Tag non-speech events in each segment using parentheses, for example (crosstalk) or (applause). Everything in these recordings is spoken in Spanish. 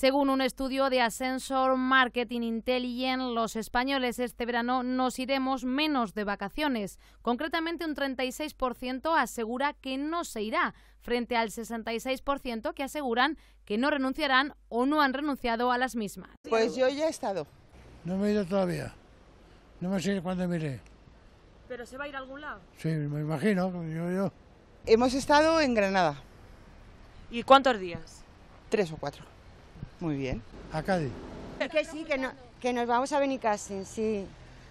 Según un estudio de Ascensor Marketing Intelligent, los españoles este verano nos iremos menos de vacaciones. Concretamente, un 36% asegura que no se irá, frente al 66% que aseguran que no renunciarán o no han renunciado a las mismas. Pues yo ya he estado. No me he ido todavía. No me sé cuándo me iré. ¿Pero se va a ir a algún lado? Sí, me imagino. Hemos estado en Granada. ¿Y cuántos días? Tres o cuatro. Muy bien. ¿A Cádiz? Que sí, que, nos vamos a venir casi, sí.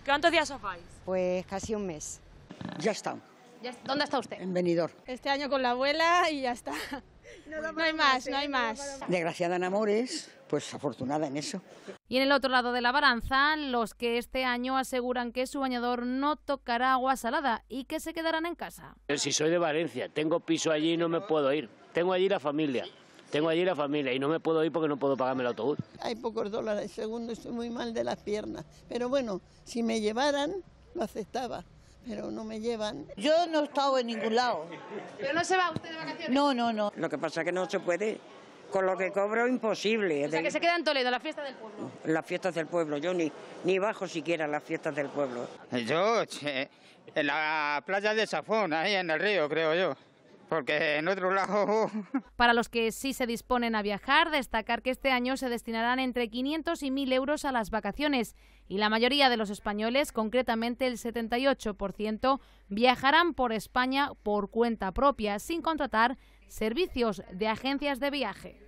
¿Cuántos días os vais? Pues casi un mes. Ya está. ¿Dónde está usted? En Este año con la abuela y ya está. (laughs) No, hay más, no hay más. Desgraciada en amores, pues afortunada en eso. Y en el otro lado de la balanza, los que este año aseguran que su bañador no tocará agua salada y que se quedarán en casa. Si soy de Valencia, tengo piso allí y no me puedo ir. Tengo allí la familia. Tengo allí la familia y no me puedo ir porque no puedo pagarme el autobús. Hay pocos dólares. Segundo, estoy muy mal de las piernas. Pero bueno, si me llevaran, lo aceptaba. Pero no me llevan. Yo no he estado en ningún lado. ¿Pero no se va usted de vacaciones? No, no, no. Lo que pasa es que no se puede. Con lo que cobro, imposible. O sea, que se queda en Toledo, las fiestas del pueblo. Las fiestas del pueblo. Yo ni, bajo siquiera las fiestas del pueblo. Yo, en la playa de Safón, ahí en el río, creo yo porque en otro lado... (laughs) Para los que sí se disponen a viajar, destacar que este año se destinarán entre 500 y 1.000 euros a las vacaciones y la mayoría de los españoles, concretamente el 78%, viajarán por España por cuenta propia, sin contratar servicios de agencias de viaje.